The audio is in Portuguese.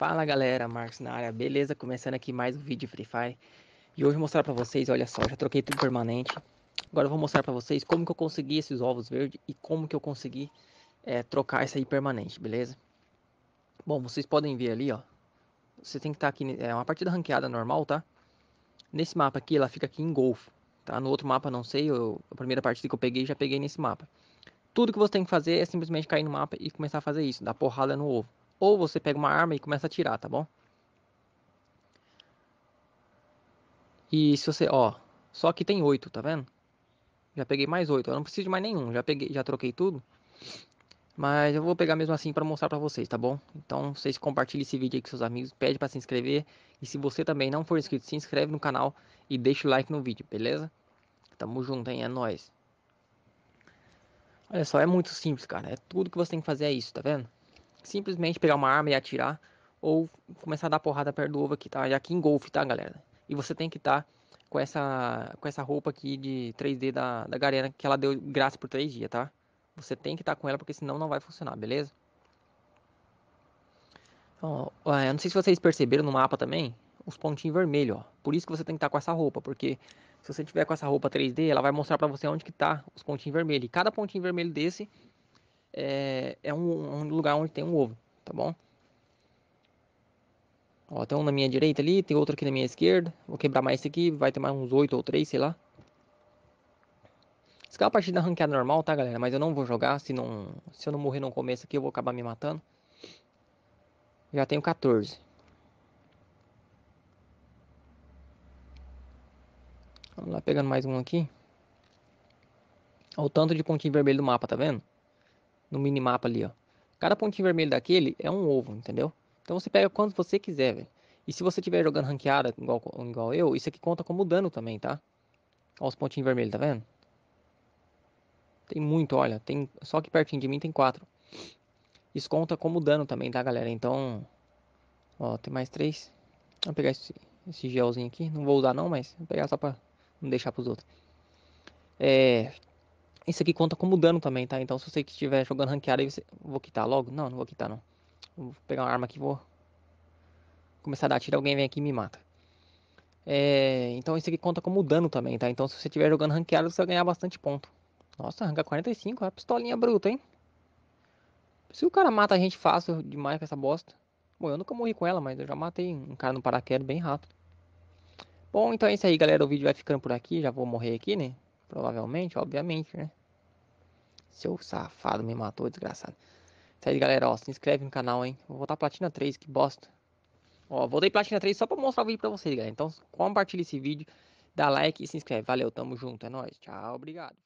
Fala galera, Marcos na área, beleza? Começando aqui mais um vídeo de Free Fire E hoje vou mostrar pra vocês, olha só, já troquei tudo permanente Agora eu vou mostrar pra vocês como que eu consegui esses ovos verdes E como que eu consegui é, trocar isso aí permanente, beleza? Bom, vocês podem ver ali, ó Você tem que estar tá aqui, é uma partida ranqueada normal, tá? Nesse mapa aqui, ela fica aqui em golfo Tá? No outro mapa, não sei, eu, a primeira partida que eu peguei, já peguei nesse mapa tudo que você tem que fazer é simplesmente cair no mapa e começar a fazer isso, dar porrada no ovo ou você pega uma arma e começa a tirar, tá bom? E se você, ó, só que tem oito, tá vendo? Já peguei mais oito, eu não preciso de mais nenhum, já peguei, já troquei tudo. Mas eu vou pegar mesmo assim para mostrar para vocês, tá bom? Então vocês compartilhem esse vídeo aí com seus amigos, pede para se inscrever. E se você também não for inscrito, se inscreve no canal e deixa o like no vídeo, beleza? Tamo junto, hein? É nóis. Olha só, é muito simples, cara. É tudo que você tem que fazer é isso, tá vendo? simplesmente pegar uma arma e atirar, ou começar a dar porrada perto do ovo aqui, tá? Já aqui em golfe, tá, galera? E você tem que estar tá com, essa, com essa roupa aqui de 3D da, da Garena, que ela deu graça por 3 dias, tá? Você tem que estar tá com ela, porque senão não vai funcionar, beleza? Então, eu não sei se vocês perceberam no mapa também, os pontinhos vermelhos, ó. Por isso que você tem que estar tá com essa roupa, porque se você tiver com essa roupa 3D, ela vai mostrar para você onde que tá os pontinhos vermelhos. E cada pontinho vermelho desse é, é um, um, lugar onde tem um ovo, tá bom? Ó, tem um na minha direita ali, tem outro aqui na minha esquerda. Vou quebrar mais esse aqui, vai ter mais uns 8 ou 3, sei lá. Isso aqui é uma partida ranqueada normal, tá, galera? Mas eu não vou jogar, se, não, se eu não morrer no começo aqui, eu vou acabar me matando. Já tenho 14. Vamos lá, pegando mais um aqui. Olha o tanto de pontinho vermelho do mapa, tá vendo? no minimapa ali, ó. Cada pontinho vermelho daquele é um ovo, entendeu? Então você pega quanto você quiser, velho. E se você estiver jogando ranqueada igual, igual eu, isso aqui conta como dano também, tá? os pontinhos vermelhos, tá vendo? Tem muito, olha. Tem, só que pertinho de mim tem quatro. Isso conta como dano também, tá, galera? Então, ó, tem mais três. Vou pegar esse, esse gelzinho aqui. Não vou usar não, mas vou pegar só pra não deixar pros outros. É, isso aqui conta como dano também, tá? Então se você estiver jogando ranqueada, você... vou quitar logo? Não, não vou quitar não. Vou pegar uma arma aqui vou começar a dar tiro, alguém vem aqui e me mata. É... Então isso aqui conta como dano também, tá? Então se você estiver jogando ranqueada, você vai ganhar bastante ponto. Nossa, arranca 45, é a pistolinha bruta, hein? Se o cara mata a gente fácil demais com essa bosta. Bom, eu nunca morri com ela, mas eu já matei um cara no paraquedas bem rápido. Bom, então é isso aí, galera. O vídeo vai ficando por aqui. Já vou morrer aqui, né? Provavelmente, obviamente, né? Seu safado me matou, desgraçado. Isso aí, galera, ó, se inscreve no canal, hein? Vou voltar Platina 3, que bosta. Ó, voltei Platina 3 só pra mostrar o vídeo pra vocês, galera. Então, compartilha esse vídeo, dá like e se inscreve. Valeu, tamo junto, é nóis. Tchau, obrigado.